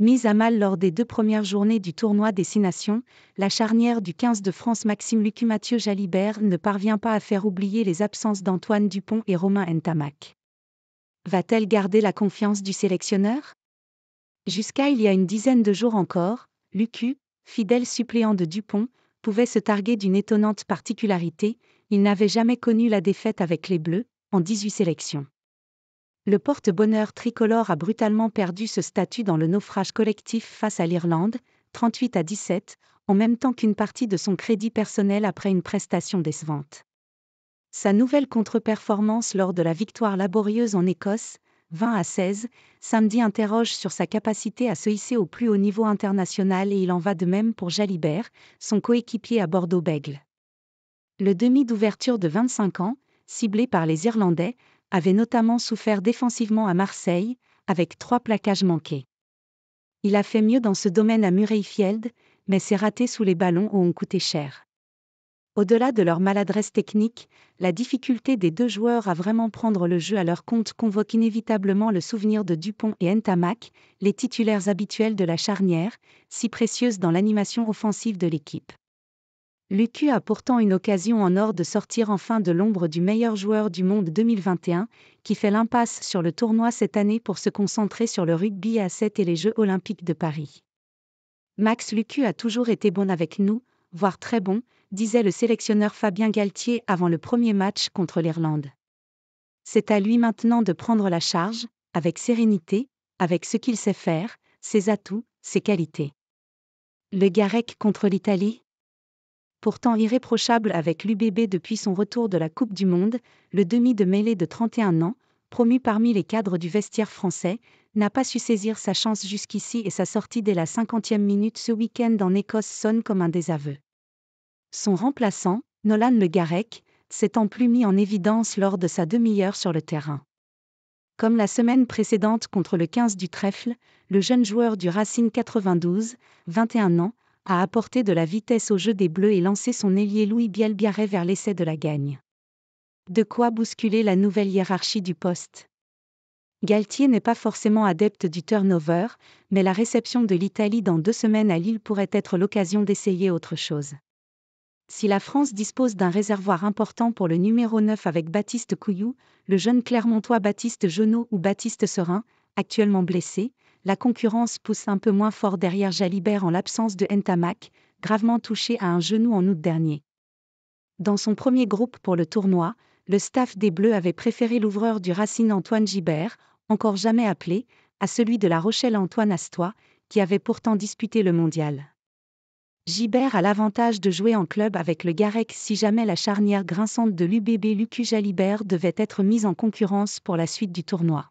Mise à mal lors des deux premières journées du tournoi des Nations, la charnière du 15 de France Maxime Lucu Mathieu Jalibert ne parvient pas à faire oublier les absences d'Antoine Dupont et Romain Ntamak. Va-t-elle garder la confiance du sélectionneur Jusqu'à il y a une dizaine de jours encore, Lucu, fidèle suppléant de Dupont, pouvait se targuer d'une étonnante particularité, il n'avait jamais connu la défaite avec les Bleus, en 18 sélections le porte-bonheur tricolore a brutalement perdu ce statut dans le naufrage collectif face à l'Irlande, 38 à 17, en même temps qu'une partie de son crédit personnel après une prestation décevante. Sa nouvelle contre-performance lors de la victoire laborieuse en Écosse, 20 à 16, samedi interroge sur sa capacité à se hisser au plus haut niveau international et il en va de même pour Jalibert, son coéquipier à Bordeaux-Bègle. Le demi d'ouverture de 25 ans, ciblé par les Irlandais, avait notamment souffert défensivement à Marseille, avec trois plaquages manqués. Il a fait mieux dans ce domaine à Murrayfield, mais s'est raté sous les ballons où ont coûté cher. Au-delà de leur maladresse technique, la difficulté des deux joueurs à vraiment prendre le jeu à leur compte convoque inévitablement le souvenir de Dupont et Entamac, les titulaires habituels de la charnière, si précieuse dans l'animation offensive de l'équipe. Lucu a pourtant une occasion en or de sortir enfin de l'ombre du meilleur joueur du monde 2021, qui fait l'impasse sur le tournoi cette année pour se concentrer sur le rugby à 7 et les Jeux olympiques de Paris. Max Lucu a toujours été bon avec nous, voire très bon, disait le sélectionneur Fabien Galtier avant le premier match contre l'Irlande. C'est à lui maintenant de prendre la charge, avec sérénité, avec ce qu'il sait faire, ses atouts, ses qualités. Le Garec contre l'Italie pourtant irréprochable avec l'UBB depuis son retour de la Coupe du Monde, le demi de mêlée de 31 ans, promu parmi les cadres du vestiaire français, n'a pas su saisir sa chance jusqu'ici et sa sortie dès la 50e minute ce week-end en Écosse sonne comme un désaveu. Son remplaçant, Nolan Le Garec, s'est en plus mis en évidence lors de sa demi-heure sur le terrain. Comme la semaine précédente contre le 15 du Trèfle, le jeune joueur du Racine 92, 21 ans, a apporté de la vitesse au jeu des Bleus et lancé son ailier Louis bielbiaret vers l'essai de la gagne. De quoi bousculer la nouvelle hiérarchie du poste. Galtier n'est pas forcément adepte du turnover, mais la réception de l'Italie dans deux semaines à Lille pourrait être l'occasion d'essayer autre chose. Si la France dispose d'un réservoir important pour le numéro 9 avec Baptiste Couillou, le jeune Clermontois Baptiste Genot ou Baptiste Serin, actuellement blessé, la concurrence pousse un peu moins fort derrière Jalibert en l'absence de Ntamak, gravement touché à un genou en août dernier. Dans son premier groupe pour le tournoi, le staff des Bleus avait préféré l'ouvreur du Racine Antoine Gibert, encore jamais appelé, à celui de La Rochelle Antoine Astois, qui avait pourtant disputé le mondial. Gibert a l'avantage de jouer en club avec le Garec si jamais la charnière grinçante de l'UBB Lucu Jalibert devait être mise en concurrence pour la suite du tournoi.